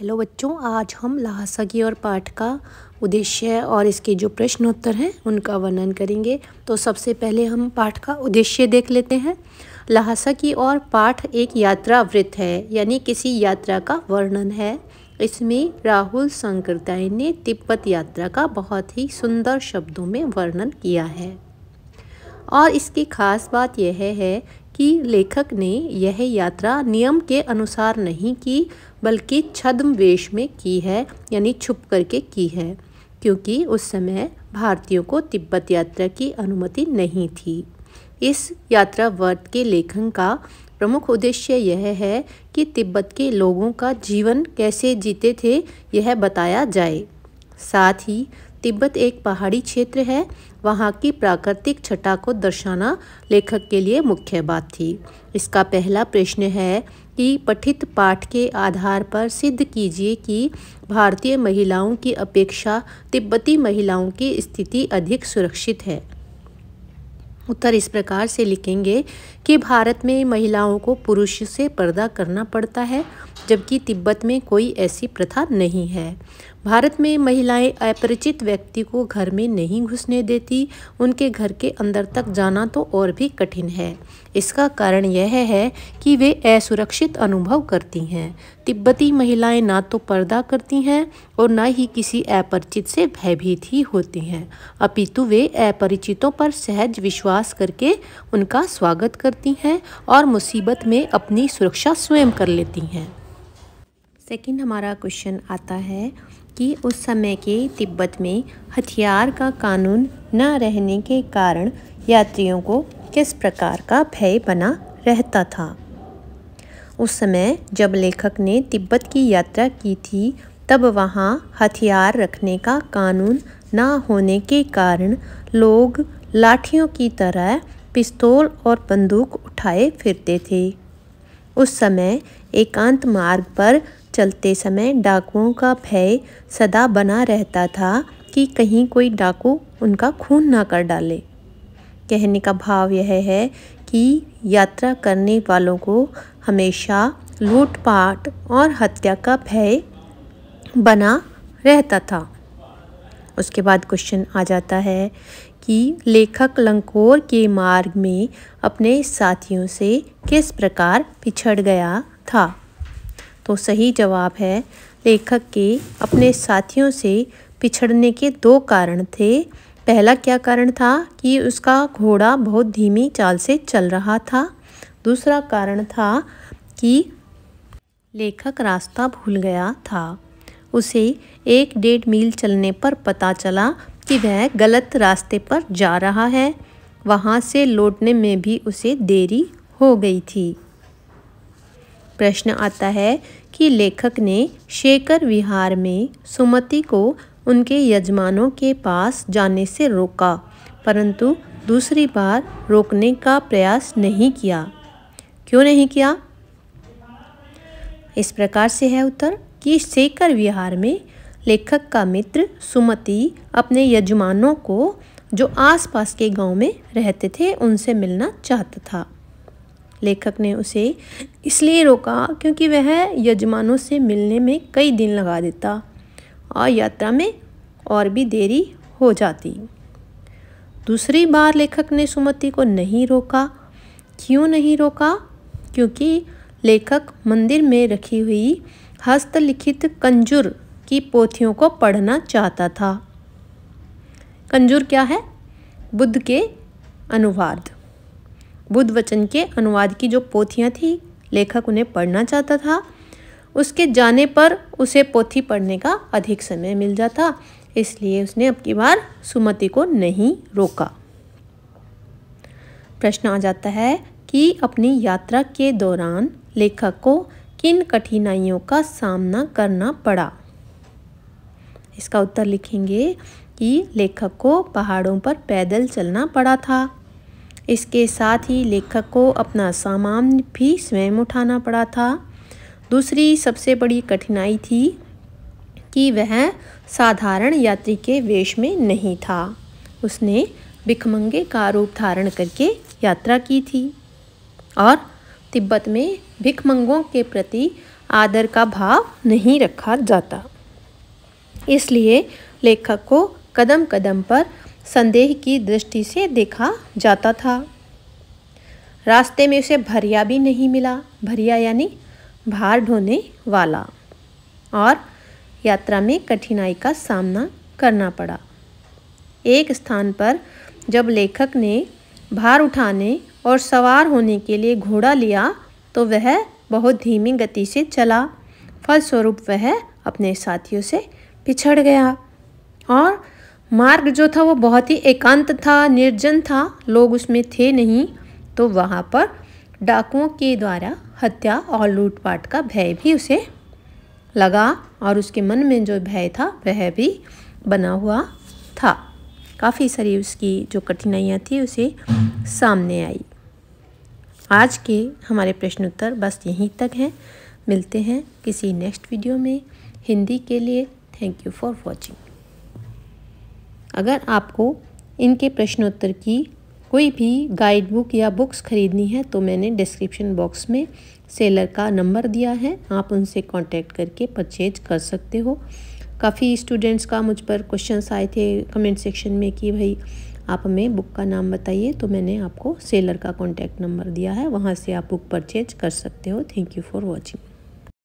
hello बच्चों आज हम लहासा की और पाठ का उद्देश्य और इसके जो प्रश्नोत्तर हैं उनका वर्णन करेंगे तो सबसे पहले हम पाठ का उद्देश्य देख लेते हैं लहासा की और पाठ एक यात्रा वृत्त है यानी किसी यात्रा का वर्णन है इसमें राहुल शंकरदाय ने तिब्बत यात्रा का बहुत ही सुंदर शब्दों में वर्णन किया है और इसकी खास बात यह है कि लेखक ने यह यात्रा नियम के अनुसार नहीं की बल्कि छद्म वेश में की है यानी छुप करके की है क्योंकि उस समय भारतीयों को तिब्बत यात्रा की अनुमति नहीं थी इस यात्रा व्रत के लेखन का प्रमुख उद्देश्य यह है कि तिब्बत के लोगों का जीवन कैसे जीते थे यह बताया जाए साथ ही तिब्बत एक पहाड़ी क्षेत्र है वहाँ की प्राकृतिक छटा को दर्शाना लेखक के लिए मुख्य बात थी इसका पहला प्रश्न है कि पठित पाठ के आधार पर सिद्ध कीजिए कि भारतीय महिलाओं की अपेक्षा तिब्बती महिलाओं की स्थिति अधिक सुरक्षित है उत्तर इस प्रकार से लिखेंगे कि भारत में महिलाओं को पुरुष से पर्दा करना पड़ता है जबकि तिब्बत में कोई ऐसी प्रथा नहीं है भारत में महिलाएं अपरिचित व्यक्ति को घर में नहीं घुसने देती उनके घर के अंदर तक जाना तो और भी कठिन है इसका कारण यह है कि वे असुरक्षित अनुभव करती हैं तिब्बती महिलाएं ना तो पर्दा करती हैं और ना ही किसी अपरिचित से भयभीत ही होती हैं अपितु वे अपरिचितों पर सहज विश्वास करके उनका स्वागत कर करती हैं और मुसीबत में अपनी सुरक्षा स्वयं कर लेती हैं सेकंड हमारा क्वेश्चन आता है कि उस समय के तिब्बत में हथियार का कानून न रहने के कारण यात्रियों को किस प्रकार का भय बना रहता था उस समय जब लेखक ने तिब्बत की यात्रा की थी तब वहाँ हथियार रखने का कानून ना होने के कारण लोग लाठियों की तरह पिस्तौल और बंदूक उठाए फिरते थे उस समय एकांत मार्ग पर चलते समय डाकुओं का भय सदा बना रहता था कि कहीं कोई डाकू उनका खून ना कर डाले कहने का भाव यह है कि यात्रा करने वालों को हमेशा लूटपाट और हत्या का भय बना रहता था उसके बाद क्वेश्चन आ जाता है कि लेखक लंकोर के मार्ग में अपने साथियों से किस प्रकार पिछड़ गया था तो सही जवाब है लेखक के अपने साथियों से पिछड़ने के दो कारण थे पहला क्या कारण था कि उसका घोड़ा बहुत धीमी चाल से चल रहा था दूसरा कारण था कि लेखक रास्ता भूल गया था उसे एक डेढ़ मील चलने पर पता चला कि वह गलत रास्ते पर जा रहा है वहाँ से लौटने में भी उसे देरी हो गई थी प्रश्न आता है कि लेखक ने शेखर विहार में सुमति को उनके यजमानों के पास जाने से रोका परंतु दूसरी बार रोकने का प्रयास नहीं किया क्यों नहीं किया इस प्रकार से है उत्तर कि शेखर विहार में लेखक का मित्र सुमति अपने यजमानों को जो आसपास के गांव में रहते थे उनसे मिलना चाहता था लेखक ने उसे इसलिए रोका क्योंकि वह यजमानों से मिलने में कई दिन लगा देता और यात्रा में और भी देरी हो जाती दूसरी बार लेखक ने सुमति को नहीं रोका क्यों नहीं रोका क्योंकि लेखक मंदिर में रखी हुई हस्तलिखित कंजुर की पोथियों को पढ़ना चाहता था कंजूर क्या है बुद्ध के अनुवाद बुद्ध वचन के अनुवाद की जो पोथियाँ थी लेखक उन्हें पढ़ना चाहता था उसके जाने पर उसे पोथी पढ़ने का अधिक समय मिल जाता इसलिए उसने अब की बार सुमति को नहीं रोका प्रश्न आ जाता है कि अपनी यात्रा के दौरान लेखक को किन कठिनाइयों का सामना करना पड़ा इसका उत्तर लिखेंगे कि लेखक को पहाड़ों पर पैदल चलना पड़ा था इसके साथ ही लेखक को अपना सामान भी स्वयं उठाना पड़ा था दूसरी सबसे बड़ी कठिनाई थी कि वह साधारण यात्री के वेश में नहीं था उसने भिखमंगे का रूप धारण करके यात्रा की थी और तिब्बत में भिखमंगों के प्रति आदर का भाव नहीं रखा जाता इसलिए लेखक को कदम कदम पर संदेह की दृष्टि से देखा जाता था रास्ते में उसे भरिया भी नहीं मिला भरिया यानी भार ढोने वाला और यात्रा में कठिनाई का सामना करना पड़ा एक स्थान पर जब लेखक ने भार उठाने और सवार होने के लिए घोड़ा लिया तो वह बहुत धीमी गति से चला फलस्वरूप वह अपने साथियों से पिछड़ गया और मार्ग जो था वो बहुत ही एकांत था निर्जन था लोग उसमें थे नहीं तो वहाँ पर डाकुओं के द्वारा हत्या और लूटपाट का भय भी उसे लगा और उसके मन में जो भय था वह भी बना हुआ था काफ़ी सारी उसकी जो कठिनाइयाँ थी उसे सामने आई आज के हमारे प्रश्नोत्तर बस यहीं तक हैं मिलते हैं किसी नेक्स्ट वीडियो में हिंदी के लिए थैंक यू फॉर वॉचिंग अगर आपको इनके प्रश्नोत्तर की कोई भी गाइड बुक या बुक्स खरीदनी है तो मैंने डिस्क्रिप्शन बॉक्स में सेलर का नंबर दिया है आप उनसे कांटेक्ट करके परचेज कर सकते हो काफ़ी स्टूडेंट्स का मुझ पर क्वेश्चंस आए थे कमेंट सेक्शन में कि भाई आप हमें बुक का नाम बताइए तो मैंने आपको सेलर का कॉन्टैक्ट नंबर दिया है वहाँ से आप बुक परचेज कर सकते हो थैंक यू फॉर वॉचिंग